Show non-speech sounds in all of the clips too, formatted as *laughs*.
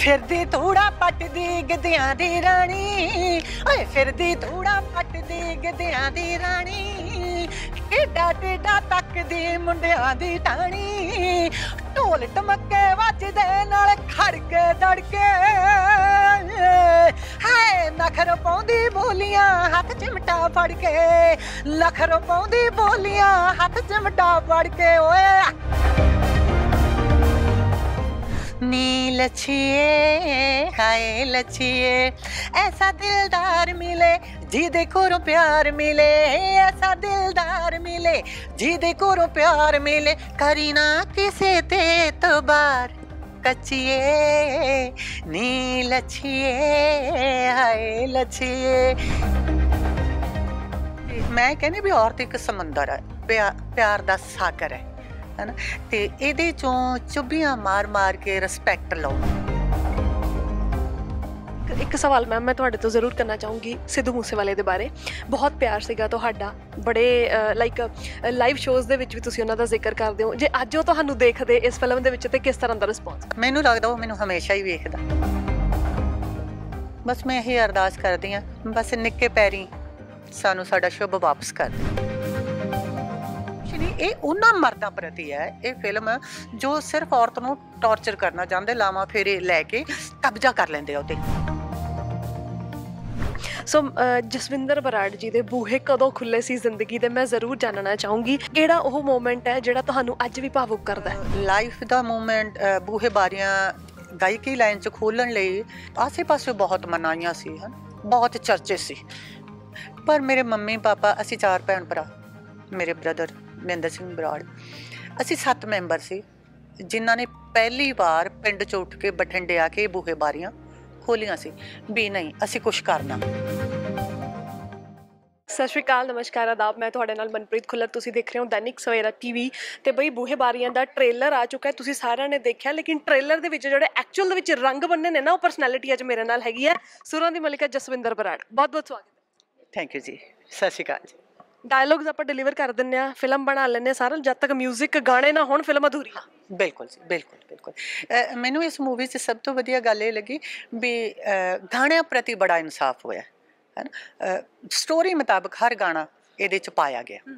ਫਿਰਦੀ ਧੂੜਾ ਪੱਟਦੀ ਗਦਿਆਂ ਦੀ ਰਾਣੀ ਓਏ ਫਿਰਦੀ ਧੂੜਾ ਪੱਟਦੀ ਗਦਿਆਂ ਦੀ ਰਾਣੀ ਏਡਾ ਟੇਡਾ ਤੱਕਦੀ ਮੁੰਡਿਆਂ ਦੀ ਟਾਣੀ ਢੋਲ ਟਮਕੇ ਵੱਜਦੇ ਨਾਲ ਖੜਕੇ ਦੜਕੇ ਹਾਏ ਨਖਰ ਪਾਉਂਦੀ ਬੋਲੀਆਂ ਹੱਥ ਚਿਮਟਾ ਫੜ ਕੇ ਲਖਰ ਪਾਉਂਦੀ ਬੋਲੀਆਂ ਹੱਥ ਚਿਮਟਾ ਫੜ ਕੇ ਓਏ लछिए हाय लछिए ऐसा दिलदार मिले जी देखो प्यार मिले ऐसा दिलदार मिले जी देखो प्यार मिले करीना किसे दे तो बार कचिए नी लछिए हाय लछिए ਮੈਂ ਕਹਿੰਦੀ ਵੀ ਔਰਤ ਇੱਕ ਸਮੁੰਦਰ ਹੈ ਪਿਆਰ ਦਾ ਸਾਗਰ ਹੈ ਹਨ ਤੇ ਇਹਦੇ ਚੋਂ ਚੁੱਭੀਆਂ ਮਾਰ-ਮਾਰ ਕੇ ਰਿਸਪੈਕਟ ਲਓ ਇੱਕ ਸਵਾਲ ਮੈਮ ਮੈਂ ਤੁਹਾਡੇ ਤੋਂ ਜ਼ਰੂਰ ਕਰਨਾ ਚਾਹੂੰਗੀ ਸਿੱਧੂ ਮੂਸੇਵਾਲੇ ਦੇ ਬਾਰੇ ਬਹੁਤ ਪਿਆਰ ਸੀਗਾ ਤੁਹਾਡਾ ਬੜੇ ਲਾਈਕ ਲਾਈਵ ਸ਼ੋਜ਼ ਦੇ ਵਿੱਚ ਵੀ ਤੁਸੀਂ ਉਹਨਾਂ ਦਾ ਜ਼ਿਕਰ ਕਰਦੇ ਹੋ ਜੇ ਅੱਜ ਉਹ ਤੁਹਾਨੂੰ ਦੇਖਦੇ ਇਸ ਫਿਲਮ ਦੇ ਵਿੱਚ ਤੇ ਕਿਸ ਤਰ੍ਹਾਂ ਦਾ ਰਿਸਪੌਂਸ ਮੈਨੂੰ ਲੱਗਦਾ ਉਹ ਮੈਨੂੰ ਹਮੇਸ਼ਾ ਹੀ ਵੇਖਦਾ ਬਸ ਮੈਂ ਇਹ ਅਰਦਾਸ ਕਰਦੀ ਆ ਬਸ ਨਿੱਕੇ ਪੈਰੀ ਸਾਨੂੰ ਸਾਡਾ ਸ਼ੁਭ ਵਾਪਸ ਕਰ ਦੇ ਇਹ ਉਹਨਾਂ ਮਰਦਾਂ ਪ੍ਰਤੀ ਹੈ ਇਹ ਫਿਲਮ ਜੋ ਸਿਰਫ ਔਰਤ ਨੂੰ ਟੌਰਚਰ ਕਰਨਾ ਚਾਹੁੰਦੇ ਲਾਵਾ ਫੇਰੇ ਲੈ ਕੇ ਕਬਜ਼ਾ ਕਰ ਲੈਂਦੇ ਆ ਉਤੇ ਸੋ ਜਸਵਿੰਦਰ ਬਰਾੜ ਜੀ ਦੇ ਬੂਹੇ ਕਦੋਂ ਖੁੱਲੇ ਸੀ ਜ਼ਿੰਦਗੀ ਦੇ ਮੈਂ ਜ਼ਰੂਰ ਜਾਣਨਾ ਚਾਹੂੰਗੀ ਕਿਹੜਾ ਉਹ ਮੂਮੈਂਟ ਹੈ ਜਿਹੜਾ ਤੁਹਾਨੂੰ ਅੱਜ ਵੀ ਭਾਵੁਕ ਕਰਦਾ ਹੈ ਲਾਈਫ ਦਾ ਮੂਮੈਂਟ ਬੂਹੇ ਬਾਰੀਆਂ ਗਾਇਕੀ ਲਾਈਨ ਚ ਖੋਲਣ ਲਈ ਆਸੇ-ਪਾਸੇ ਬਹੁਤ ਮਨਾਈਆਂ ਸੀ ਹਨ ਬਹੁਤ ਚਰਚੇ ਸੀ ਪਰ ਮੇਰੇ ਮੰਮੀ ਪਾਪਾ ਅਸੀਂ ਚਾਰ ਭੈਣ ਭਰਾ ਮੇਰੇ ਬ੍ਰਦਰ ਮਹਿੰਦਰ ਸਿੰਘ ਬਰਾੜ ਅਸੀਂ 7 ਮੈਂਬਰ ਸੀ ਜਿਨ੍ਹਾਂ ਨੇ ਪਹਿਲੀ ਵਾਰ ਪਿੰਡ ਚ ਉੱਠ ਕੇ ਬਠਿੰਡੇ ਆ ਕੇ ਬੂਹੇ ਬਾਰੀਆਂ ਖੋਲੀਆਂ ਸੀ ਵੀ ਨਹੀਂ ਅਸੀਂ ਕੁਝ ਕਰਨਾ ਸਤਿ ਸ਼੍ਰੀ ਅਕਾਲ ਨਮਸਕਾਰ ਆਦਾਬ ਮੈਂ ਤੁਹਾਡੇ ਨਾਲ ਮਨਪ੍ਰੀਤ ਖੁੱਲਰ ਤੁਸੀਂ ਦੇਖ ਰਹੇ ਹੋ ਦੈਨਿਕ ਸਵੇਰਾ ਟੀਵੀ ਤੇ ਬਈ ਬੂਹੇ ਬਾਰੀਆਂ ਦਾ ਟ੍ਰੇਲਰ ਆ ਚੁੱਕਾ ਹੈ ਤੁਸੀਂ ਸਾਰਿਆਂ ਨੇ ਦੇਖਿਆ ਲੇਕਿਨ ਟ੍ਰੇਲਰ ਦੇ ਵਿੱਚ ਜਿਹੜੇ ਐਕਚੁਅਲ ਦੇ ਵਿੱਚ ਰੰਗ ਬੰਨੇ ਨੇ ਨਾ ਉਹ ਪਰਸਨੈਲਿਟੀ ਅੱਜ ਮੇਰੇ ਨਾਲ ਹੈਗੀ ਹੈ ਸੁਰਾਂ ਦੀ ਮਲਿਕਾ ਜਸਵਿੰਦਰ ਬਰਾੜ ਬਹੁਤ ਬਹੁਤ ਸਵਾਗਤ ਥੈਂਕ ਯੂ ਜੀ ਸਤਿ ਸ਼੍ਰੀ ਅਕਾਲ ਜੀ ਡਾਇਲੌਗਸ ਆਪਾਂ ਡਿਲੀਵਰ ਕਰ ਦਿੰਨੇ ਆ ਫਿਲਮ ਬਣਾ ਲੈਨੇ ਆ ਸਾਰਾ ਜਦ ਤੱਕ 뮤직 ਗਾਣੇ ਨਾ ਹੋਣ ਫਿਲਮ ਅਧੂਰੀ ਆ ਬਿਲਕੁਲ ਜੀ ਬਿਲਕੁਲ ਬਿਲਕੁਲ ਮੈਨੂੰ ਇਸ ਮੂਵੀ 'ਚ ਸਭ ਤੋਂ ਵਧੀਆ ਗੱਲ ਇਹ ਲੱਗੀ ਵੀ ਗਾਣਿਆਂ ਪ੍ਰਤੀ ਬੜਾ ਇਨਸਾਫ ਹੋਇਆ ਹੈ ਨਾ ਸਟੋਰੀ ਮੁਤਾਬਕ ਹਰ ਗਾਣਾ ਇਹਦੇ 'ਚ ਪਾਇਆ ਗਿਆ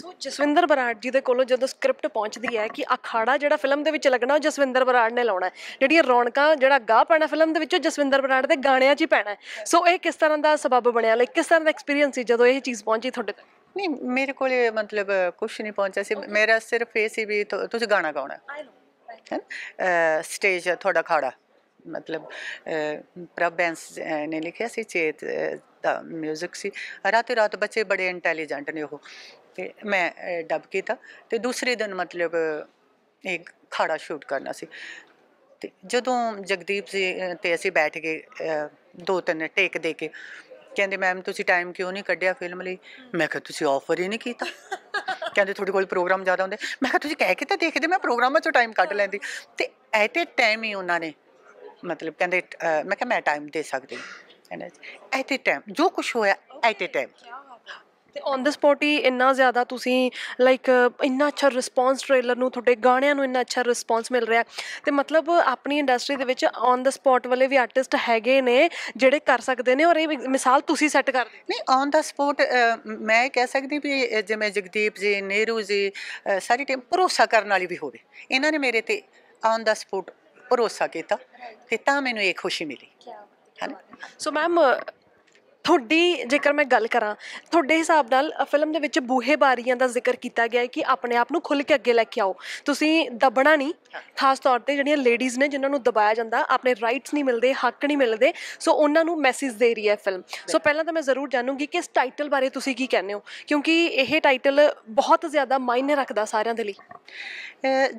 ਸੋ ਜਸਵਿੰਦਰ ਬਰਾੜ ਜੀ ਦੇ ਕੋਲੋਂ ਜਦੋਂ ਸਕ੍ਰਿਪਟ ਪਹੁੰਚਦੀ ਹੈ ਕਿ ਅਖਾੜਾ ਜਿਹੜਾ ਫਿਲਮ ਦੇ ਵਿੱਚ ਲੱਗਣਾ ਉਹ ਜਸਵਿੰਦਰ ਬਰਾੜ ਨੇ ਲਾਉਣਾ ਹੈ ਜਿਹੜੀਆਂ ਰੌਣਕਾਂ ਜਿਹੜਾ ਗਾਹ ਪੈਣਾ ਫਿਲਮ ਦੇ ਵਿੱਚੋਂ ਜਸਵਿੰਦਰ ਬਰਾੜ ਦੇ ਗਾਣਿਆਂ 'ਚ ਹੀ ਪੈਣਾ ਸੋ ਇਹ ਕਿਸ ਤਰ੍ਹਾਂ ਦਾ ਸਬਬ ਬਣਿਆ ਲਾਈਕ ਕਿਸ ਤਰ੍ਹਾਂ ਦਾ ਐਕਸਪੀਰੀਅੰਸ ਸੀ ਜਦੋਂ ਇਹ ਚੀਜ਼ ਪਹੁੰਚੀ ਤੁਹਾਡੇ ਤੱਕ ਨਹੀਂ ਮੇਰੇ ਕੋਲੇ ਮਤਲਬ ਕੁਝ ਨਹੀਂ ਪਹੁੰਚਿਆ ਸੀ ਮੇਰਾ ਸਿਰਫ ਇਹ ਸੀ ਵੀ ਤੁਸੀਂ ਗਾਣਾ ਗਾਉਣਾ ਹੈ ਨਾ ਹੈ ਸਟੇਜ ਤੁਹਾਡਾ ਖਾੜਾ ਮਤਲਬ ਪ੍ਰਬੈਂਸ ਨੇ ਲਿਖਿਆ ਸੀ ਚੇਤ ਦਾ 뮤직 ਸੀ ਰਾਤੇ ਰਾਤ ਬੱਚੇ ਬੜੇ ਇੰਟੈਲੀਜੈਂਟ ਨੇ ਉਹ ਤੇ ਮੈਂ ਡੱਬ ਡਬ ਕੀਤਾ ਤੇ ਦੂਸਰੇ ਦਿਨ ਮਤਲਬ ਇੱਕ ਖਾੜਾ ਸ਼ੂਟ ਕਰਨਾ ਸੀ ਤੇ ਜਦੋਂ ਜਗਦੀਪ ਜੀ ਤੇ ਅਸੀਂ ਬੈਠ ਕੇ ਦੋ ਤਿੰਨ ਟੇਕ ਦੇ ਕੇ ਕਹਿੰਦੇ ਮੈਮ ਤੁਸੀਂ ਟਾਈਮ ਕਿਉਂ ਨਹੀਂ ਕੱਢਿਆ ਫਿਲਮ ਲਈ ਮੈਂ ਕਿਹਾ ਤੁਸੀਂ ਆਫਰ ਹੀ ਨਹੀਂ ਕੀਤਾ ਕਹਿੰਦੇ ਤੁਹਾਡੇ ਕੋਲ ਪ੍ਰੋਗਰਾਮ ਜ਼ਿਆਦਾ ਹੁੰਦੇ ਮੈਂ ਕਿਹਾ ਤੁਸੀਂ ਕਹਿ ਕੇ ਤਾਂ ਦੇਖਦੇ ਮੈਂ ਪ੍ਰੋਗਰਾਮਾਂ 'ਚੋਂ ਟਾਈਮ ਕੱਢ ਲੈਂਦੀ ਤੇ ਐਟ ਟਾਈਮ ਹੀ ਉਹਨਾਂ ਨੇ ਮਤਲਬ ਕਹਿੰਦੇ ਮੈਂ ਕਿਹਾ ਮੈਂ ਟਾਈਮ ਦੇ ਸਕਦੀ ਐਟ ਏ ਟਾਈਮ ਜੋ ਕੁਝ ਹੋਇਆ ਐਟ ਟਾਈਮ ਤੇ ਔਨ ਦ ਸਪੌਟ ਹੀ ਇੰਨਾ ਜ਼ਿਆਦਾ ਤੁਸੀਂ ਲਾਈਕ ਇੰਨਾ ਅੱਛਾ ਰਿਸਪੌਂਸ ਟ੍ਰੇਲਰ ਨੂੰ ਤੁਹਾਡੇ ਗਾਣਿਆਂ ਨੂੰ ਇੰਨਾ ਅੱਛਾ ਰਿਸਪੌਂਸ ਮਿਲ ਰਿਹਾ ਤੇ ਮਤਲਬ ਆਪਣੀ ਇੰਡਸਟਰੀ ਦੇ ਵਿੱਚ ਔਨ ਦ ਸਪੌਟ ਵਾਲੇ ਵੀ ਆਰਟਿਸਟ ਹੈਗੇ ਨੇ ਜਿਹੜੇ ਕਰ ਸਕਦੇ ਨੇ ਔਰ ਇਹ ਮਿਸਾਲ ਤੁਸੀਂ ਸੈੱਟ ਕਰਦੇ ਨਹੀਂ ਔਨ ਦਾ ਸਪੌਟ ਮੈਂ ਕਹਿ ਸਕਦੀ ਵੀ ਜਿਵੇਂ ਜਗਦੀਪ ਜੀ ਨੇਰੂ ਜੀ ਸਾਰੀ ਟੀਮ ਭਰੋਸਾ ਕਰਨ ਵਾਲੀ ਵੀ ਹੋਵੇ ਇਹਨਾਂ ਨੇ ਮੇਰੇ ਤੇ ਔਨ ਦਾ ਸਪੌਟ ਭਰੋਸਾ ਕੀਤਾ ਤੇ ਤਾਂ ਮੈਨੂੰ ਇਹ ਖੁਸ਼ੀ ਮਿਲੀ ਸੋ ਮੈਮ ਤੁਹਾਡੀ ਜੇਕਰ ਮੈਂ ਗੱਲ ਕਰਾਂ ਤੁਹਾਡੇ ਹਿਸਾਬ ਨਾਲ ਫਿਲਮ ਦੇ ਵਿੱਚ ਬੂਹੇ ਬਾਰੀਆਂ ਦਾ ਜ਼ਿਕਰ ਕੀਤਾ ਗਿਆ ਹੈ ਕਿ ਆਪਣੇ ਆਪ ਨੂੰ ਖੁੱਲ ਕੇ ਅੱਗੇ ਲੈ ਕੇ ਆਓ ਤੁਸੀਂ ਦਬਣਾ ਨਹੀਂ ਖਾਸ ਤੌਰ ਤੇ ਜਿਹੜੀਆਂ ਲੇਡੀਜ਼ ਨੇ ਜਿਨ੍ਹਾਂ ਨੂੰ ਦਬਾਇਆ ਜਾਂਦਾ ਆਪਣੇ ਰਾਈਟਸ ਨਹੀਂ ਮਿਲਦੇ ਹੱਕ ਨਹੀਂ ਮਿਲਦੇ ਸੋ ਉਹਨਾਂ ਨੂੰ ਮੈਸੇਜ ਦੇ ਰਹੀ ਹੈ ਫਿਲਮ ਸੋ ਪਹਿਲਾਂ ਤਾਂ ਮੈਂ ਜ਼ਰੂਰ ਜਾਣੂਗੀ ਕਿ ਇਸ ਟਾਈਟਲ ਬਾਰੇ ਤੁਸੀਂ ਕੀ ਕਹਿੰਦੇ ਹੋ ਕਿਉਂਕਿ ਇਹ ਟਾਈਟਲ ਬਹੁਤ ਜ਼ਿਆਦਾ ਮਾਇਨੇ ਰੱਖਦਾ ਸਾਰਿਆਂ ਦੇ ਲਈ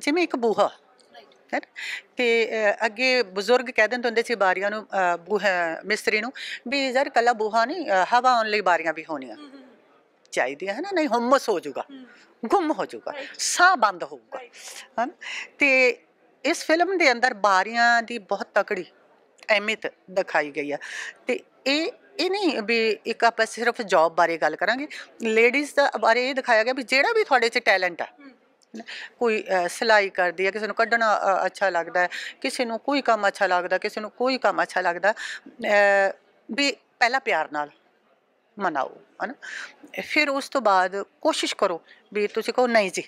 ਜਿਵੇਂ ਇੱਕ ਬੂਹਾ ਹੈ ਤੇ ਅੱਗੇ ਬਜ਼ੁਰਗ ਕਹਿ ਦਿੰਦੇ ਹੁੰਦੇ ਸੀ ਬਾਰੀਆਂ ਨੂੰ ਮਿਸਤਰੀ ਨੂੰ ਵੀ ਯਾਰ ਕੱਲਾ ਬੂਹਾ ਨਹੀਂ ਹਵਾ ਆਉਣ ਲਈ ਬਾਰੀਆਂ ਵੀ ਹੋਣੀਆਂ ਚਾਹੀਦੀਆਂ ਹੈ ਨਾ ਨਹੀਂ ਹਮਸ ਹੋ ਜਾਊਗਾ ਗੁੰਮ ਹੋ ਜਾਊਗਾ ਸਾਹ ਬੰਦ ਹੋਊਗਾ ਹਨ ਤੇ ਇਸ ਫਿਲਮ ਦੇ ਅੰਦਰ ਬਾਰੀਆਂ ਦੀ ਬਹੁਤ ਤਕੜੀ ਅਹਿਮਤ ਦਿਖਾਈ ਗਈ ਹੈ ਤੇ ਇਹ ਇਹ ਨਹੀਂ ਵੀ ਇੱਕ ਆਪਾਂ ਸਿਰਫ ਜੌਬ ਬਾਰੇ ਗੱਲ ਕਰਾਂਗੇ ਲੇਡੀਜ਼ ਦਾ ਬਾਰੇ ਇਹ ਦਿਖਾਇਆ ਗਿਆ ਵੀ ਜਿਹੜਾ ਵੀ ਤੁਹਾਡੇ 'ਚ ਟੈਲੈਂਟ ਆ ਕੋਈ ਸਿਲਾਈ ਕਰਦੀ ਹੈ ਕਿਸੇ ਨੂੰ ਕੱਢਣਾ ਅੱਛਾ ਲੱਗਦਾ ਹੈ ਕਿਸੇ ਨੂੰ ਕੋਈ ਕੰਮ ਅੱਛਾ ਲੱਗਦਾ ਕਿਸੇ ਨੂੰ ਕੋਈ ਕੰਮ ਅੱਛਾ ਲੱਗਦਾ ਵੀ ਪਹਿਲਾ ਪਿਆਰ ਨਾਲ ਮਨਾਓ ਹਨਾ ਫਿਰ ਉਸ ਤੋਂ ਬਾਅਦ ਕੋਸ਼ਿਸ਼ ਕਰੋ ਵੀ ਤੁਸੀਂ ਕਹੋ ਨਹੀਂ ਜੀ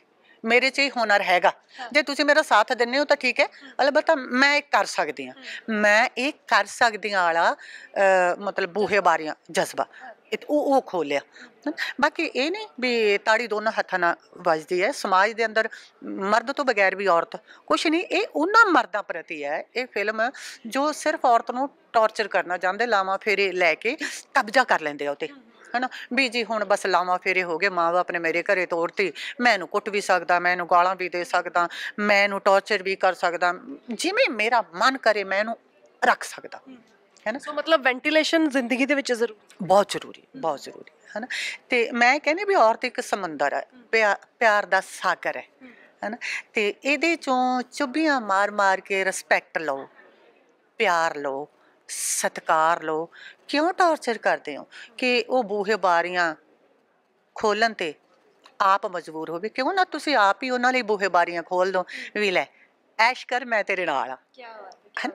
ਮੇਰੇ 'ਚ ਹੀ ਹੁਨਰ ਹੈਗਾ ਜੇ ਤੁਸੀਂ ਮੇਰਾ ਸਾਥ ਦਿੰਨੇ ਹੋ ਤਾਂ ਠੀਕ ਹੈ ਅਲਬਤਾ ਮੈਂ ਇਹ ਕਰ ਸਕਦੀ ਹਾਂ ਮੈਂ ਇਹ ਕਰ ਸਕਦੀ ਹਾਂ ਵਾਲਾ ਮਤਲਬ ਬੂਹੇ ਬਾਰੀਆਂ ਜਜ਼ਬਾ ਉਹ ਉਹ ਖੋਲਿਆ ਬਾਕੀ ਇਹ ਨਹੀਂ ਵੀ ਤਾੜੀ ਦੋਨਾਂ ਹੱਥਾਂ ਨਾਲ ਵੱਜਦੀ ਹੈ ਸਮਾਜ ਦੇ ਅੰਦਰ ਮਰਦ ਤੋਂ ਬਗੈਰ ਵੀ ਔਰਤ ਕੁਝ ਨਹੀਂ ਇਹ ਉਹਨਾਂ ਮਰਦਾਂ ਪ੍ਰਤੀ ਹੈ ਇਹ ਫਿਲਮ ਜੋ ਸਿਰਫ ਔਰਤ ਨੂੰ ਟੌਰਚਰ ਕਰਨਾ ਚਾਹੁੰਦੇ ਲਾਵਾ ਫੇਰੇ ਲੈ ਕੇ ਕਬਜ਼ਾ ਕਰ ਲੈਂਦੇ ਆ ਉਹਤੇ ਹਨਾ ਜੀ ਹੁਣ ਬਸ ਲਾਵਾ ਫੇਰੇ ਹੋ ਗਏ ਮਾਂ ਬਾਪ ਨੇ ਮੇਰੇ ਘਰੇ ਤੋੜਤੀ ਮੈਂ ਇਹਨੂੰ ਕੁੱਟ ਵੀ ਸਕਦਾ ਮੈਂ ਇਹਨੂੰ ਗਾਲਾਂ ਵੀ ਦੇ ਸਕਦਾ ਮੈਂ ਇਹਨੂੰ ਟੌਰਚਰ ਵੀ ਕਰ ਸਕਦਾ ਜਿਵੇਂ ਮੇਰਾ ਮਨ ਕਰੇ ਮੈਂ ਇਹਨੂੰ ਰੱਖ ਸਕਦਾ ਹੈ ਨਾ ਸੋ ਮਤਲਬ ਵੈਂਟੀਲੇਸ਼ਨ ਜ਼ਿੰਦਗੀ ਦੇ ਵਿੱਚ ਜ਼ਰੂਰੀ ਬਹੁਤ ਜ਼ਰੂਰੀ ਬਹੁਤ ਜ਼ਰੂਰੀ ਹੈ ਨਾ ਤੇ ਮੈਂ ਕਹਿੰਦੀ ਵੀ ਔਰਤ ਇੱਕ ਸਮੁੰਦਰ ਹੈ ਪਿਆਰ ਦਾ ਸਾਗਰ ਹੈ ਹੈ ਨਾ ਤੇ ਇਹਦੇ ਚੋਂ ਚੁੱਭੀਆਂ ਮਾਰ-ਮਾਰ ਕੇ ਰਿਸਪੈਕਟ ਲਓ ਪਿਆਰ ਲਓ ਸਤਕਾਰ ਲੋ ਕਿਉਂ ਟਾਰਚਰ ਕਰਦੇ ਹੋ ਕਿ ਉਹ ਬੂਹੇ ਬਾਰੀਆਂ ਖੋਲਣ ਤੇ ਆਪ ਮਜਬੂਰ ਹੋਵੇ ਕਿਉਂ ਨਾ ਤੁਸੀਂ ਆਪ ਹੀ ਉਹਨਾਂ ਲਈ ਬੂਹੇ ਬਾਰੀਆਂ ਖੋਲ ਦੋ ਵੀ ਲੈ ਐਸ਼ ਕਰ ਮੈਂ ਤੇਰੇ ਨਾਲ ਆ ਕੀ ਬਾਤ ਹੈ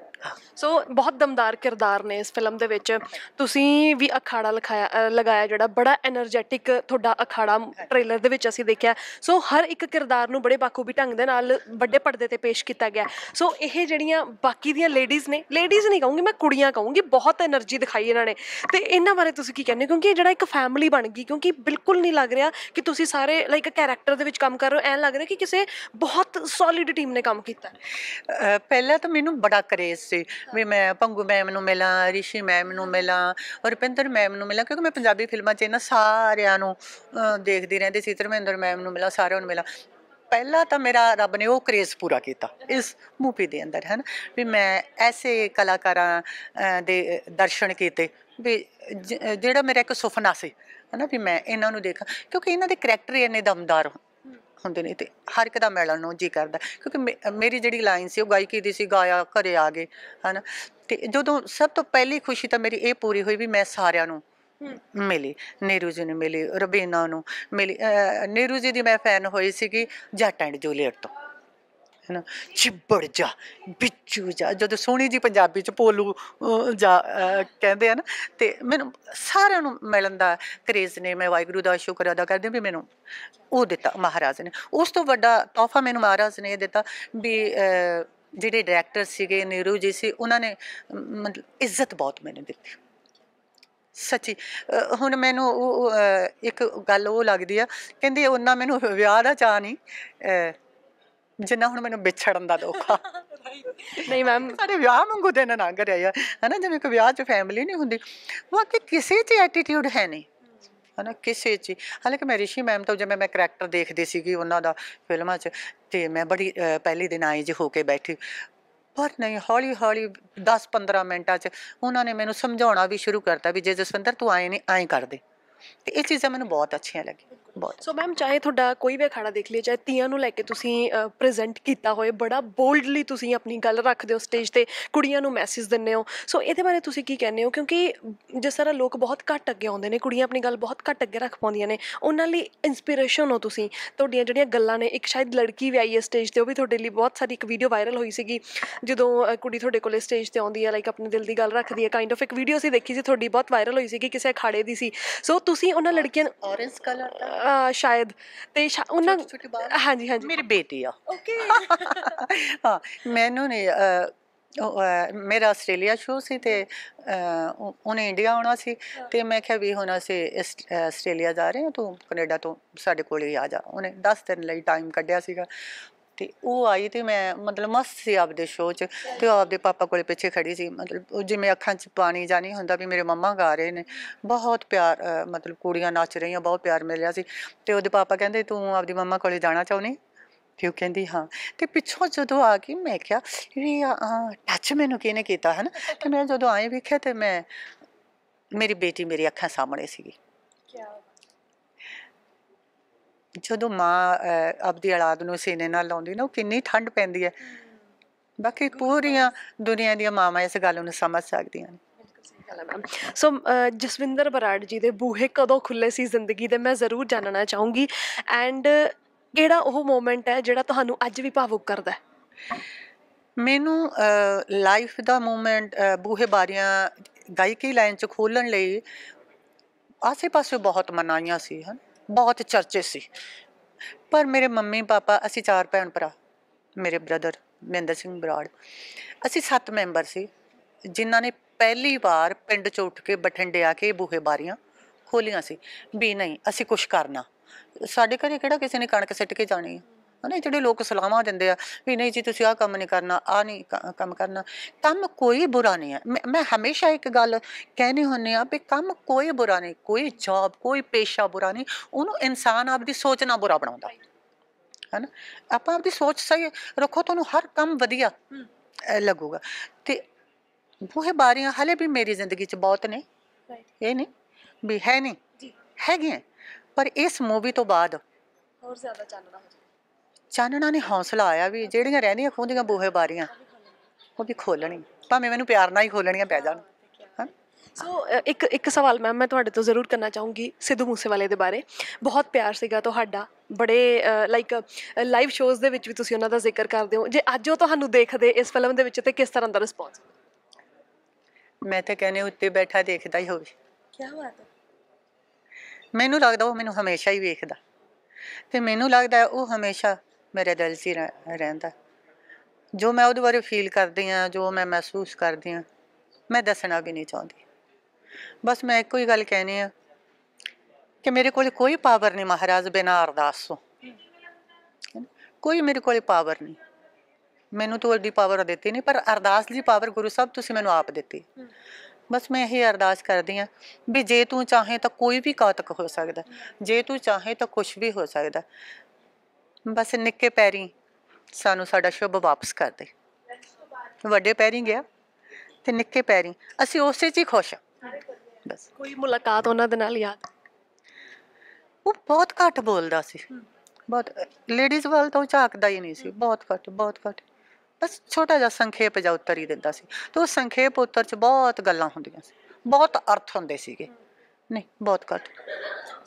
ਸੋ ਬਹੁਤ ਦਮਦਾਰ ਕਿਰਦਾਰ ਨੇ ਇਸ ਫਿਲਮ ਦੇ ਵਿੱਚ ਤੁਸੀਂ ਵੀ ਅਖਾੜਾ ਲਖਾਇਆ ਲਗਾਇਆ ਜਿਹੜਾ ਬੜਾ એનર્ਜੈਟਿਕ ਤੁਹਾਡਾ ਅਖਾੜਾ ਟ੍ਰੇਲਰ ਦੇ ਵਿੱਚ ਅਸੀਂ ਦੇਖਿਆ ਸੋ ਹਰ ਇੱਕ ਕਿਰਦਾਰ ਨੂੰ ਬੜੇ ਬਾਖੂਬੀ ਢੰਗ ਦੇ ਨਾਲ ਵੱਡੇ ਪਰਦੇ ਤੇ ਪੇਸ਼ ਕੀਤਾ ਗਿਆ ਸੋ ਇਹ ਜਿਹੜੀਆਂ ਬਾਕੀ ਦੀਆਂ ਲੇਡੀਜ਼ ਨੇ ਲੇਡੀਜ਼ ਨਹੀਂ ਕਹੂੰਗੀ ਮੈਂ ਕੁੜੀਆਂ ਕਹੂੰਗੀ ਬਹੁਤ એનર્ਜੀ ਦਿਖਾਈ ਇਹਨਾਂ ਨੇ ਤੇ ਇਹਨਾਂ ਬਾਰੇ ਤੁਸੀਂ ਕੀ ਕਹਿੰਦੇ ਕਿਉਂਕਿ ਇਹ ਜਿਹੜਾ ਇੱਕ ਫੈਮਿਲੀ ਬਣ ਗਈ ਕਿਉਂਕਿ ਬਿਲਕੁਲ ਨਹੀਂ ਲੱਗ ਰਿਹਾ ਕਿ ਤੁਸੀਂ ਸਾਰੇ ਲਾਈਕ ਕੈਰੈਕਟਰ ਦੇ ਵਿੱਚ ਕੰਮ ਕਰ ਰਹੇ ਹੋ ਐਂ ਲੱਗ ਰਿਹਾ ਕਿ ਕਿਸੇ ਬਹੁਤ ਸੋਲਿਡ ਟੀਮ ਨੇ ਕੰਮ ਕੀਤਾ ਪਹਿਲਾਂ ਤਾਂ ਮੈਨੂੰ ਬੜਾ ਕਰੇਜ਼ ਸੀ ਵੀ ਮੈਂ ਪੰਗੂ ਮੈਮ ਨੂੰ ਮਿਲਾਂ ਰਿਸ਼ੀ ਮੈਮ ਨੂੰ ਮਿਲਾਂ ਰੁਪਿੰਦਰ ਮੈਮ ਨੂੰ ਮਿਲਾਂ ਕਿਉਂਕਿ ਮੈਂ ਪੰਜਾਬੀ ਫਿਲਮਾਂ 'ਚ ਇਹਨਾਂ ਸਾਰਿਆਂ ਨੂੰ ਦੇਖਦੀ ਰਹਿੰਦੀ ਸੀ ਧਰਮਿੰਦਰ ਮੈਮ ਨੂੰ ਮਿਲਾਂ ਸਾਰਿਆਂ ਨੂੰ ਮਿਲਾਂ ਪਹਿਲਾਂ ਤਾਂ ਮੇਰਾ ਰੱਬ ਨੇ ਉਹ ਕ੍ਰੇਜ਼ ਪੂਰਾ ਕੀਤਾ ਇਸ ਮੂਵੀ ਦੇ ਅੰਦਰ ਹਨ ਵੀ ਮੈਂ ਐਸੇ ਕਲਾਕਾਰਾਂ ਦੇ ਦਰਸ਼ਨ ਕੀਤੇ ਵੀ ਜਿਹੜਾ ਮੇਰਾ ਇੱਕ ਸੁਪਨਾ ਸੀ ਹਨਾ ਵੀ ਮੈਂ ਇਹਨਾਂ ਨੂੰ ਦੇਖਾਂ ਕਿਉਂਕਿ ਇਹਨਾਂ ਦੇ ਕੈਰੈਕਟਰ ਇੰਨੇ ਦਮਦਾਰ ਹੁੰਦੇ ਨੇ ਤੇ ਹਰ ਇੱਕ ਦਾ ਮਿਲਣ ਨੂੰ ਜੀ ਕਰਦਾ ਕਿਉਂਕਿ ਮੇਰੀ ਜਿਹੜੀ ਲਾਈਨ ਸੀ ਉਹ ਗਾਇਕੀ ਦੀ ਸੀ ਗਾਇਆ ਘਰੇ ਆ ਗਏ ਹਨਾ ਤੇ ਜਦੋਂ ਸਭ ਤੋਂ ਪਹਿਲੀ ਖੁਸ਼ੀ ਤਾਂ ਮੇਰੀ ਇਹ ਪੂਰੀ ਹੋਈ ਵੀ ਮੈਂ ਸਾਰਿਆਂ ਨੂੰ ਮਿਲੀ ਨੀਰੂ ਜੀ ਨੂੰ ਮਿਲੀ ਰਬੀਨਾ ਨੂੰ ਮਿਲੀ ਨੀਰੂ ਜੀ ਦੀ ਮੈਂ ਫੈਨ ਹੋਈ ਸੀਗੀ ਜੱਟ ਐਂਡ ਜੂਲੀਅਟ ਤੋਂ ਹੈਨਾ ਚਿੱਬੜ ਜਾ ਬਿੱਚੂ ਜਾ ਜਦੋਂ ਸੋਹਣੀ ਜੀ ਪੰਜਾਬੀ ਚ ਪੋਲੂ ਜਾ ਕਹਿੰਦੇ ਆ ਨਾ ਤੇ ਮੈਨੂੰ ਸਾਰਿਆਂ ਨੂੰ ਮਿਲਣ ਦਾ ਕਰੇਜ਼ ਨੇ ਮੈਂ ਵਾਹਿਗੁਰੂ ਦਾ ਸ਼ੁਕਰ ਅਦਾ ਕਰਦੀ ਵੀ ਮੈਨੂੰ ਉਹ ਦਿੱਤਾ ਮਹਾਰਾਜ ਨੇ ਉਸ ਤੋਂ ਵੱਡਾ ਤੋਹਫਾ ਮੈਨੂੰ ਮਹਾਰਾਜ ਨੇ ਦਿੱਤਾ ਵੀ ਜਿਹੜੇ ਡਾਇਰੈਕਟਰ ਸੀਗੇ ਨੀਰੂ ਜੀ ਸੀ ਉਹਨਾਂ ਨੇ ਮਤਲਬ ਇੱਜ਼ਤ ਬਹੁਤ ਮੈਨੂੰ ਦਿੱਤੀ ਸੱਚੀ ਹੁਣ ਮੈਨੂੰ ਉਹ ਇੱਕ ਗੱਲ ਉਹ ਲੱਗਦੀ ਆ ਕਹਿੰਦੇ ਉਹਨਾਂ ਮੈਨੂੰ ਵਿਆਹ ਦਾ ਚਾਹ ਨਹੀਂ ਜਿੰਨਾ ਹੁਣ ਮੈਨੂੰ ਵਿਛੜਨ ਦਾ ਦੁੱਖ ਆ ਨਹੀਂ ਮੈਮ ਸਾਡੇ ਵਿਆਹ ਮੰਗੂ ਦੇ ਨਾ ਕਰਿਆ ਆਇਆ ਹਨਾ ਜਿਵੇਂ ਕੋਈ ਵਿਆਹ 'ਚ ਫੈਮਿਲੀ ਨਹੀਂ ਹੁੰਦੀ ਉਹ ਕਿ ਕਿਸੇ 'ਚ ਐਟੀਟਿਊਡ ਹੈ ਨਹੀਂ ਹਨਾ ਕਿਸੇ 'ਚ ਕਿ ਮੈਂ ਰਿਸ਼ੀ ਮੈਮ ਤੋਂ ਜਦ ਮੈਂ ਕੈਰੈਕਟਰ ਦੇਖਦੀ ਸੀਗੀ ਉਹਨਾਂ ਦਾ ਫਿਲਮਾਂ 'ਚ ਤੇ ਮੈਂ ਬੜੀ ਪਹਿਲੇ ਦਿਨ ਆਈ ਜੇ ਹੋ ਕੇ ਬੈਠੀ ਪਰ ਨਹੀਂ ਹੌਲੀ ਹੌਲੀ 10-15 ਮਿੰਟਾਂ 'ਚ ਉਹਨਾਂ ਨੇ ਮੈਨੂੰ ਸਮਝਾਉਣਾ ਵੀ ਸ਼ੁਰੂ ਕਰਤਾ ਵੀ ਜੇ ਜਸਵਿੰਦਰ ਤੂੰ ਆਏ ਨਹੀਂ ਆਏ ਕਰ ਦੇ ਤੇ ਇਹ ਚੀਜ਼ਾਂ ਮੈਨੂੰ ਬਹੁਤ ਅੱਛੀਆਂ ਲੱਗੀਆਂ ਬਹੁਤ ਸੋ ਮੈਮ ਚਾਹੇ ਤੁਹਾਡਾ ਕੋਈ ਵੀ ਅਖਾੜਾ ਦੇਖ ਲਿਆ ਚਾਹੇ ਤੀਆਂ ਨੂੰ ਲੈ ਕੇ ਤੁਸੀਂ ਪ੍ਰੈਜ਼ੈਂਟ ਕੀਤਾ ਹੋਏ ਬੜਾ ਬੋਲਡਲੀ ਤੁਸੀਂ ਆਪਣੀ ਗੱਲ ਰੱਖਦੇ ਹੋ ਸਟੇਜ ਤੇ ਕੁੜੀਆਂ ਨੂੰ ਮੈਸੇਜ ਦਿੰਨੇ ਹੋ ਸੋ ਇਹਦੇ ਬਾਰੇ ਤੁਸੀਂ ਕੀ ਕਹਿੰਦੇ ਹੋ ਕਿਉਂਕਿ ਜਿਸ ਤਰ੍ਹਾਂ ਲੋਕ ਬਹੁਤ ਘੱਟ ਅੱਗੇ ਆਉਂਦੇ ਨੇ ਕੁੜੀਆਂ ਆਪਣੀ ਗੱਲ ਬਹੁਤ ਘੱਟ ਅੱਗੇ ਰੱਖ ਪਾਉਂਦੀਆਂ ਨੇ ਉਹਨਾਂ ਲਈ ਇਨਸਪੀਰੇਸ਼ਨ ਹੋ ਤੁਸੀਂ ਤੁਹਾਡੀਆਂ ਜਿਹੜੀਆਂ ਗੱਲਾਂ ਨੇ ਇੱਕ ਸ਼ਾਇਦ ਲੜਕੀ ਵੀ ਆਈ ਹੈ ਸਟੇਜ ਤੇ ਉਹ ਵੀ ਤੁਹਾਡੇ ਲਈ ਬਹੁਤ ਸਾਰੀ ਇੱਕ ਵੀਡੀਓ ਵਾਇਰਲ ਹੋਈ ਸੀਗੀ ਜਦੋਂ ਕੁੜੀ ਤੁਹਾਡੇ ਕੋਲੇ ਸਟੇਜ ਤੇ ਆਉਂਦੀ ਹੈ ਲਾਈਕ ਆਪਣੇ ਦਿਲ ਦੀ ਗੱਲ ਰੱਖਦੀ ਹੈ ਕਾਈਂਡ ਆਫ ਇੱਕ ਵੀਡੀਓ ਸੀ ਦੇਖੀ ਸੀ ਤੁਹਾਡੀ ਬਹੁਤ ਵਾਇਰਲ ਹੋਈ ਸੀਗੀ ਕਿਸੇ ਅਖਾੜੇ ਦੀ ਸੀ ਸੋ ਤੁਸੀਂ ਉਹਨਾਂ ਲੜਕੀਆਂ ਔਰੇਂਜ ਕਲਰ ਦਾ ਸ਼ਾਇਦ ਤੇ ਉਹਨਾਂ ਹਾਂਜੀ ਹਾਂਜੀ ਮੇਰੀ ਬੇਟੀ ਆ ਓਕੇ *laughs* ਹਾਂ ਮੈਨੂੰ ਨੇ ਮੇਰਾ ਆਸਟ੍ਰੇਲੀਆ ਸ਼ੋ ਸੀ ਤੇ ਉਹਨੇ ਇੰਡੀਆ ਆਉਣਾ ਸੀ ਤੇ ਮੈਂ ਕਿਹਾ ਵੀ ਹੁਣ ਅਸੀਂ ਇਸ- ਆਸਟ੍ਰੇਲੀਆ ਜਾ ਰਹੇ ਹਾਂ ਤੂੰ ਕੈਨੇਡਾ ਤੋਂ ਸਾਡੇ ਕੋਲ ਹੀ ਆ ਜਾ ਉਹਨੇ 10 ਦਿਨ ਲਈ ਟਾਈਮ ਕੱਢਿਆ ਸੀਗਾ ਤੇ ਉਹ ਆਈ ਤੇ ਮੈਂ ਮਤਲਬ ਮਸਤੀ ਆਪਦੇ ਸ਼ੋਅ 'ਚ ਤੇ ਆਪਦੇ ਪਾਪਾ ਕੋਲੇ ਪਿੱਛੇ ਖੜੀ ਸੀ ਮਤਲਬ ਉਹ ਜਿਵੇਂ ਅੱਖਾਂ 'ਚ ਪਾਣੀ ਜਾਨੀ ਹੁੰਦਾ ਵੀ ਮੇਰੇ ਮੰਮਾ ਗਾ ਰਹੇ ਨੇ ਬਹੁਤ ਪਿਆਰ ਮਤਲਬ ਕੁੜੀਆਂ ਨੱਚ ਰਹੀਆਂ ਬਹੁਤ ਪਿਆਰ ਮਿਲ ਰਿਹਾ ਸੀ ਤੇ ਉਹਦੇ ਪਾਪਾ ਕਹਿੰਦੇ ਤੂੰ ਆਪਦੀ ਮੰਮਾ ਕੋਲੇ ਜਾਣਾ ਚਾਹੁੰਨੀ ਕਿਉਂ ਕਹਿੰਦੀ ਹਾਂ ਤੇ ਪਿੱਛੋਂ ਜਦੋਂ ਆ ਗਈ ਮੈਂ ਕਿਹਾ ਵੀ ਟੱਚ ਮੈਨੂੰ ਕਿਹਨੇ ਕੀਤਾ ਹਨ ਤੇ ਮੈਂ ਜਦੋਂ ਆਏ ਵੇਖਿਆ ਤੇ ਮੈਂ ਮੇਰੀ ਬੇਟੀ ਮੇਰੀ ਅੱਖਾਂ ਸਾਹਮਣੇ ਸੀਗੀ ਕੀ ਜਦੋਂ ਮਾਂ ਆਪਦੀ ਔਲਾਦ ਨੂੰ ਸੀਨੇ ਨਾਲ ਲਾਉਂਦੀ ਨਾ ਉਹ ਕਿੰਨੀ ਠੰਡ ਪੈਂਦੀ ਹੈ ਬਾਕੀ ਪੂਰੀਆਂ ਦੁਨੀਆ ਦੀਆਂ ਮਾਵਾਂ ਇਸ ਗੱਲ ਨੂੰ ਸਮਝ ਸਕਦੀਆਂ ਨੇ ਸੋ ਜਸਵਿੰਦਰ ਬਰਾੜ ਜੀ ਦੇ ਬੂਹੇ ਕਦੋਂ ਖੁੱਲੇ ਸੀ ਜ਼ਿੰਦਗੀ ਦੇ ਮੈਂ ਜ਼ਰੂਰ ਜਾਣਨਾ ਚਾਹੂੰਗੀ ਐਂਡ ਕਿਹੜਾ ਉਹ ਮੂਮੈਂਟ ਹੈ ਜਿਹੜਾ ਤੁਹਾਨੂੰ ਅੱਜ ਵੀ ਭਾਵੁਕ ਕਰਦਾ ਹੈ ਮੈਨੂੰ ਲਾਈਫ ਦਾ ਮੂਮੈਂਟ ਬੂਹੇ ਬਾਰੀਆਂ ਗਾਇਕੀ ਲਾਈਨ ਚ ਖੋਲਣ ਲਈ ਆਸੇ-ਪਾਸੇ ਬਹੁਤ ਮਨਾਈਆਂ ਸੀ ਹਨ ਬਹੁਤ ਚਰਚੇ ਸੀ ਪਰ ਮੇਰੇ ਮੰਮੀ ਪਾਪਾ ਅਸੀਂ ਚਾਰ ਭੈਣ ਭਰਾ ਮੇਰੇ ਬ੍ਰਦਰ ਮਹਿੰਦਰ ਸਿੰਘ ਬਰਾੜ ਅਸੀਂ ਸੱਤ ਮੈਂਬਰ ਸੀ ਜਿਨ੍ਹਾਂ ਨੇ ਪਹਿਲੀ ਵਾਰ ਪਿੰਡ ਚ ਉੱਠ ਕੇ ਬਠਿੰਡੇ ਆ ਕੇ ਬੂਹੇ ਬਾਰੀਆਂ ਖੋਲੀਆਂ ਸੀ ਵੀ ਨਹੀਂ ਅਸੀਂ ਕੁਝ ਕਰਨਾ ਸਾਡੇ ਘਰੇ ਕਿਹੜਾ ਕਿਸੇ ਨੇ ਕਣਕ ਸਿੱਟ ਕੇ ਜਾਣੀ ਹੈ ਨਾ ਜਿਹੜੇ ਲੋਕ ਸਲਾਹਾਂ ਦਿੰਦੇ ਆ ਵੀ ਨਹੀਂ ਜੀ ਤੁਸੀਂ ਆਹ ਕੰਮ ਨਹੀਂ ਕਰਨਾ ਆ ਨਹੀਂ ਕੰਮ ਕਰਨਾ ਕੰਮ ਕੋਈ ਬੁਰਾ ਨਹੀਂ ਹੈ ਮੈਂ ਹਮੇਸ਼ਾ ਇੱਕ ਗੱਲ ਕਹਿੰਦੀ ਹੁੰਨੀ ਆ ਵੀ ਕੰਮ ਕੋਈ ਬੁਰਾ ਨਹੀਂ ਕੋਈ ਜੌਬ ਕੋਈ ਪੇਸ਼ਾ ਬੁਰਾ ਨਹੀਂ ਉਹਨੂੰ ਇਨਸਾਨ ਆਪਦੀ ਸੋਚ ਨਾਲ ਬੁਰਾ ਬਣਾਉਂਦਾ ਹੈ ਨਾ ਆਪਾਂ ਆਪਦੀ ਸੋਚ ਸਹੀ ਰੱਖੋ ਤੁਹਾਨੂੰ ਹਰ ਕੰਮ ਵਧੀਆ ਲੱਗੂਗਾ ਤੇ ਬੂਹੇ ਬਾਰੀਆਂ ਹਲੇ ਵੀ ਮੇਰੀ ਜ਼ਿੰਦਗੀ 'ਚ ਬਹੁਤ ਨੇ ਇਹ ਨਹੀਂ ਵੀ ਹੈ ਨਹੀਂ ਜੀ ਹੈਗੇ ਪਰ ਇਸ ਮੂਵੀ ਤੋਂ ਬਾਅਦ ਹੋਰ ਜ਼ਿਆਦਾ ਚਾਨਣਾ ਹੋ ਜਾਵੇ ਚਾਨਣਾ ਨੇ ਹੌਸਲਾ ਆਇਆ ਵੀ ਜਿਹੜੀਆਂ ਰਹਿੰਦੀਆਂ ਖੁੰਦੀਆਂ ਬੂਹੇ ਬਾਰੀਆਂ ਉਹ ਵੀ ਖੋਲਣੀ ਭਾਵੇਂ ਮੈਨੂੰ ਪਿਆਰ ਨਾਲ ਹੀ ਖੋਲਣੀਆਂ ਪੈ ਜਾਣ ਸੋ ਇੱਕ ਇੱਕ ਸਵਾਲ ਮੈਮ ਮੈਂ ਤੁਹਾਡੇ ਤੋਂ ਜ਼ਰੂਰ ਕਰਨਾ ਚਾਹੂੰਗੀ ਸਿੱਧੂ ਮੂਸੇਵਾਲੇ ਦੇ ਬਾਰੇ ਬਹੁਤ ਪਿਆਰ ਸੀਗਾ ਤੁਹਾਡਾ ਬੜੇ ਲਾਈਕ ਲਾਈਵ ਸ਼ੋਜ਼ ਦੇ ਵਿੱਚ ਵੀ ਤੁਸੀਂ ਉਹਨਾਂ ਦਾ ਜ਼ਿਕਰ ਕਰਦੇ ਹੋ ਜੇ ਅੱਜ ਉਹ ਤੁਹਾਨੂੰ ਦੇਖਦੇ ਇਸ ਫਿਲਮ ਦੇ ਵਿੱਚ ਤੇ ਕਿਸ ਤਰ੍ਹਾਂ ਦਾ ਰਿਸਪੌਂਸ ਮੈਂ ਤਾਂ ਕਹਿੰਨੇ ਉੱਤੇ ਬੈਠਾ ਦੇਖਦਾ ਹੀ ਹੋਵੇ ਕੀ ਬਾਤ ਹੈ ਮੈਨੂੰ ਲੱਗਦਾ ਉਹ ਮੈਨੂੰ ਹਮੇਸ਼ਾ ਹੀ ਵੇਖਦਾ ਤੇ ਮੈਨੂੰ ਲੱਗਦਾ ਉਹ ਹਮੇਸ਼ਾ ਮੇਰੇ ਦਿਲ 'ਚ ਹੀ ਰਹਿੰਦਾ ਜੋ ਮੈਂ ਉਹਦੇ ਬਾਰੇ ਫੀਲ ਕਰਦੀ ਆ ਜੋ ਮੈਂ ਮਹਿਸੂਸ ਕਰਦੀ ਆ ਮੈਂ ਦੱਸਣਾ ਵੀ ਨਹੀਂ ਚਾਹੁੰਦੀ ਬਸ ਮੈਂ ਇੱਕੋ ਹੀ ਗੱਲ ਕਹਿਣੀ ਆ ਕਿ ਮੇਰੇ ਕੋਲ ਕੋਈ ਪਾਵਰ ਨਹੀਂ ਮਹਾਰਾਜ ਬਿਨਾ ਅਰਦਾਸ ਤੋਂ ਕੋਈ ਮੇਰੇ ਕੋਲ ਪਾਵਰ ਨਹੀਂ ਮੈਨੂੰ ਤੋਂ ਦੀ ਪਾਵਰ ਦਿੱਤੀ ਨਹੀਂ ਪਰ ਅਰਦਾਸ ਦੀ ਪਾਵਰ ਗੁਰੂ ਸਾਹਿਬ ਤੁਸੀਂ ਮੈਨੂੰ ਆਪ ਦਿੱਤੀ ਬਸ ਮੈਂ ਇਹ ਅਰਦਾਸ ਕਰਦੀ ਆ ਵੀ ਜੇ ਤੂੰ ਚਾਹੇ ਤਾਂ ਕੋਈ ਵੀ ਕਾਤਕ ਹੋ ਸਕਦਾ ਜੇ ਤੂੰ ਚਾਹੇ ਤਾਂ ਕੁਝ ਵੀ ਹੋ ਸਕਦਾ ਬਸ ਨਿੱਕੇ ਪੈਰੀ ਸਾਨੂੰ ਸਾਡਾ ਸ਼ੁਭ ਵਾਪਸ ਕਰ ਦੇ ਵੱਡੇ ਪੈਰੀ ਗਿਆ ਤੇ ਨਿੱਕੇ ਪੈਰੀ ਅਸੀਂ ਉਸੇ 'ਚ ਹੀ ਖੁਸ਼ ਹਾਂ ਬਸ ਕੋਈ ਮੁਲਾਕਾਤ ਉਹਨਾਂ ਦੇ ਨਾਲ ਯਾਦ ਉਹ ਬਹੁਤ ਘੱਟ ਬੋਲਦਾ ਸੀ ਬਹੁਤ ਲੇਡੀਜ਼ ਵੱਲ ਤਾਂ ਝਾਕਦਾ ਹੀ ਨਹੀਂ ਸੀ ਬਹੁਤ ਘੱਟ ਬਹੁਤ ਘੱਟ ਬਸ ਛੋਟਾ ਜਿਹਾ ਸੰਖੇਪ ਜਿਹਾ ਉੱਤਰ ਹੀ ਦਿੰਦਾ ਸੀ ਤੇ ਉਹ ਸੰਖੇਪ ਉੱਤਰ 'ਚ ਬਹੁਤ ਗੱਲਾਂ ਹੁੰਦੀਆਂ ਸੀ ਬਹੁਤ ਅਰਥ ਹੁੰਦੇ ਸੀਗੇ ਨਹੀਂ ਬਹੁਤ ਘੱਟ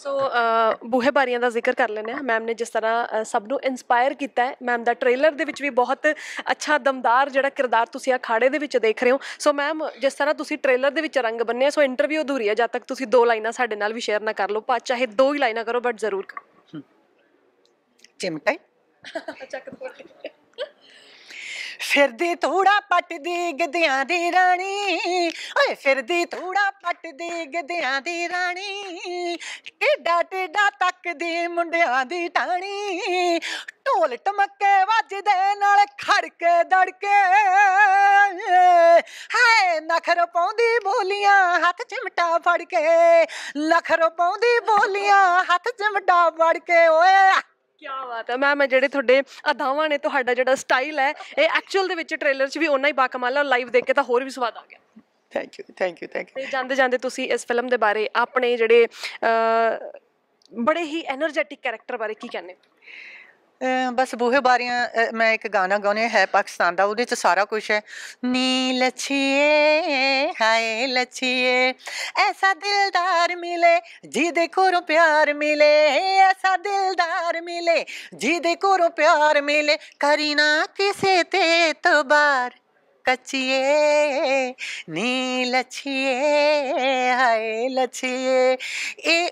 ਸੋ ਬੂਹੇ ਬਾਰੀਆਂ ਦਾ ਜ਼ਿਕਰ ਕਰ ਲੈਨੇ ਆ ਮੈਮ ਨੇ ਜਿਸ ਤਰ੍ਹਾਂ ਸਭ ਨੂੰ ਇਨਸਪਾਇਰ ਕੀਤਾ ਹੈ ਮੈਮ ਦਾ ਟ੍ਰੇਲਰ ਦੇ ਵਿੱਚ ਵੀ ਬਹੁਤ ਅੱਛਾ ਦਮਦਾਰ ਜਿਹੜਾ ਕਿਰਦਾਰ ਤੁਸੀਂ ਆ ਖਾੜੇ ਦੇ ਵਿੱਚ ਦੇਖ ਰਹੇ ਹੋ ਸੋ ਮੈਮ ਜਿਸ ਤਰ੍ਹਾਂ ਤੁਸੀਂ ਟ੍ਰੇਲਰ ਦੇ ਵਿੱਚ ਰੰਗ ਬੰਨੇ ਸੋ ਇੰਟਰਵਿਊ ਅਧੂਰੀ ਹੈ ਜਦ ਤੱਕ ਤੁਸੀਂ ਦੋ ਲਾਈਨਾਂ ਸਾਡੇ ਨਾਲ ਵੀ ਸ਼ੇਅਰ ਨਾ ਕਰ ਲਓ ਪਾ ਚਾਹੇ ਦੋ ਹੀ ਲਾਈਨਾਂ ਕਰੋ ਬਟ ਜ਼ਰੂਰ ਕਰੋ ਚਿਮਟੇ *laughs* ਚੱਕ ਤੋੜ ਫਿਰਦੀ ਥੋੜਾ ਪੱਟਦੀ ਗਦਿਆਂ ਦੀ ਰਾਣੀ ਓਏ ਫਿਰਦੀ ਥੋੜਾ ਪੱਟਦੀ ਗਦਿਆਂ ਦੀ ਰਾਣੀ ਟੇਡਾ ਟੇਡਾ ਤੱਕਦੀ ਮੁੰਡਿਆਂ ਦੀ ਟਾਣੀ ਢੋਲ ਟਮਕੇ ਵੱਜਦੇ ਨਾਲ ਖੜਕੇ ਦੜਕੇ ਹਾਏ ਨਖਰ ਪਾਉਂਦੀ ਬੋਲੀਆਂ ਹੱਥ ਚਿਮਟਾ ਫੜ ਕੇ ਨਖਰ ਪਾਉਂਦੀ ਬੋਲੀਆਂ ਹੱਥ ਚਿਮਟਾ ਫੜ ਕੇ ਓਏ ਕੀ ਬਾਤ ਹੈ ਮੈਮ ਜਿਹੜੇ ਤੁਹਾਡੇ ਅਦਾਵਾਂ ਨੇ ਤੁਹਾਡਾ ਜਿਹੜਾ ਸਟਾਈਲ ਹੈ ਇਹ ਐਕਚੁਅਲ ਦੇ ਵਿੱਚ ਟ੍ਰੇਲਰ 'ਚ ਵੀ ਉਨਾ ਹੀ ਬਾਕਮਾਲ ਹੈ ਲਾਈਵ ਦੇਖ ਕੇ ਤਾਂ ਹੋਰ ਵੀ ਸਵਾਦ ਆ ਗਿਆ thank you thank you thank you ਜਾਂਦੇ ਜਾਂਦੇ ਤੁਸੀਂ ਇਸ ਫਿਲਮ ਦੇ ਬਾਰੇ ਆਪਣੇ ਜਿਹੜੇ ਬੜੇ ਹੀ એનર્ਜੈਟਿਕ ਕੈਰੈਕਟਰ ਬਾਰੇ ਕੀ ਕਹਿੰਦੇ ਬਸ ਬੂਹੇ ਬਾਰੀਆਂ ਮੈਂ ਇੱਕ ਗਾਣਾ ਗਾਉਣੇ ਹੈ ਪਾਕਿਸਤਾਨ ਦਾ ਉਹਦੇ ਚ ਸਾਰਾ ਕੁਝ ਹੈ ਨੀ ਲਛੀਏ ਹਾਏ ਲਛੀਏ ਐਸਾ ਦਿਲਦਾਰ ਮਿਲੇ ਜਿਹਦੇ ਕੋਲੋਂ ਪਿਆਰ ਮਿਲੇ ਐਸਾ ਦਿਲਦਾਰ ਮਿਲੇ ਜਿਹਦੇ ਕੋਲੋਂ ਪਿਆਰ ਮਿਲੇ ਕਰੀਨਾ ਕਿਸੇ ਤੇ ਤਬਾਰ ਟੱਚੀਏ ਨੀ ਲਛੀਏ ਹਾਏ ਲਛੀਏ ਇਹ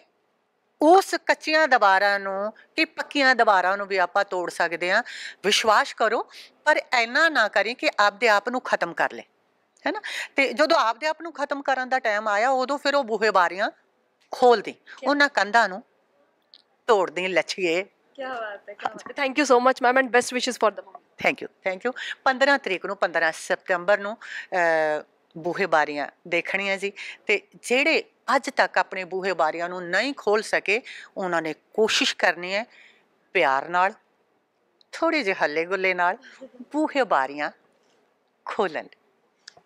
ਉਸ ਕੱਚੀਆਂ ਦੀਵਾਰਾਂ ਨੂੰ ਕਿ ਪੱਕੀਆਂ ਦੀਵਾਰਾਂ ਨੂੰ ਵੀ ਆਪਾਂ ਤੋੜ ਸਕਦੇ ਆ ਵਿਸ਼ਵਾਸ ਕਰੋ ਪਰ ਐਨਾ ਨਾ ਕਰੀ ਕਿ ਆਪਦੇ ਆਪ ਨੂੰ ਖਤਮ ਕਰ ਲੈ ਹੈਨਾ ਤੇ ਜਦੋਂ ਆਪਦੇ ਆਪ ਨੂੰ ਖਤਮ ਕਰਨ ਦਾ ਟਾਈਮ ਆਇਆ ਉਦੋਂ ਫਿਰ ਉਹ ਬੂਹੇ ਬਾਰੀਆਂ ਖੋਲਦੀ ਉਹਨਾਂ ਕੰਧਾਂ ਨੂੰ ਤੋੜਦੀ ਲਛੀਏ ਕੀ ਬਾਤ ਹੈ ਕੀ ਬਾਤ ਹੈ thank you so much ma'am and best wishes for the thank you thank you 15 ਤਰੀਕ ਨੂੰ 15 ਸਤੰਬਰ ਨੂੰ ਬੂਹੇ ਬਾਰੀਆਂ ਦੇਖਣੀਆਂ ਜੀ ਤੇ ਜਿਹੜੇ ਅੱਜ ਤੱਕ ਆਪਣੇ ਬੂਹੇ ਬਾਰੀਆਂ ਨੂੰ ਨਹੀਂ ਖੋਲ ਸਕੇ ਉਹਨਾਂ ਨੇ ਕੋਸ਼ਿਸ਼ ਕਰਨੀ ਹੈ ਪਿਆਰ ਨਾਲ ਥੋੜੇ ਜਿਹੇ ਹੱਲੇ ਗੁੱਲੇ ਨਾਲ ਬੂਹੇ ਬਾਰੀਆਂ ਖੋਲਣ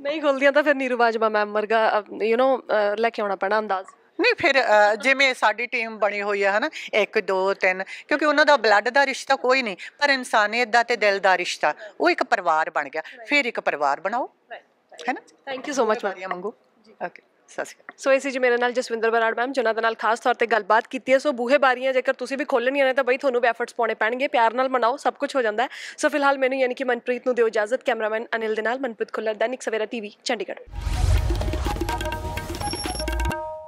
ਨਹੀਂ ਖੁੱਲਦੀਆਂ ਤਾਂ ਫਿਰ ਨੀਰੂ ਬਾਜਵਾ ਮੈਮ ਵਰਗਾ ਯੂ نو ਲੈ ਕੇ ਆਉਣਾ ਪੈਣਾ ਅੰਦਾਜ਼ ਨਹੀਂ ਫਿਰ ਜਿਵੇਂ ਸਾਡੀ ਟੀਮ ਬਣੀ ਹੋਈ ਹੈ ਹਨਾ 1 2 3 ਕਿਉਂਕਿ ਉਹਨਾਂ ਦਾ ਬਲੱਡ ਦਾ ਰਿਸ਼ਤਾ ਕੋਈ ਨਹੀਂ ਪਰ ਇਨਸਾਨੀਅਤ ਦਾ ਤੇ ਦਿਲ ਦਾ ਰਿਸ਼ਤਾ ਉਹ ਇੱਕ ਪਰਿਵਾਰ ਬਣ ਗਿਆ ਫਿਰ ਇੱਕ ਪਰਿਵਾਰ ਬਣਾਓ ਹੈਨਾ thank you so much Maria ਮੰਗੂ ਓਕੇ ਸੋ ਇਸੇ ਜੀ ਮੇਰੇ ਨਾਲ ਜਸਵਿੰਦਰ ਬਰਾੜ ਮੈਮ ਜਿਨ੍ਹਾਂ ਦੇ ਨਾਲ ਖਾਸ ਤੌਰ ਤੇ ਗੱਲਬਾਤ ਕੀਤੀ ਹੈ ਸੋ ਬੂਹੇ ਬਾਰੀਆਂ ਜੇਕਰ ਤੁਸੀਂ ਵੀ ਖੋਲਣੀਆਂ ਨੇ ਤਾਂ ਬਈ ਤੁਹਾਨੂੰ ਵੀ ਐਫਰਟਸ ਪਾਉਣੇ ਪੈਣਗੇ ਪਿਆਰ ਨਾਲ ਮਨਾਓ ਸਭ ਕੁਝ ਹੋ ਜਾਂਦਾ ਸੋ ਫਿਲਹਾਲ ਮੈਨੂੰ ਯਾਨੀ ਕਿ ਮਨਪ੍ਰੀਤ ਨੂੰ ਦਿਓ ਇਜਾਜ਼ਤ ਕੈਮਰਾਮੈਨ ਅਨਿਲ ਦੇ ਨਾਲ ਮਨਪ੍ਰੀਤ ਖੁੱਲਰ ਦੈਨਿਕ ਸਵੇਰਾ ਟੀਵੀ ਚੰਡੀਗੜ੍ਹ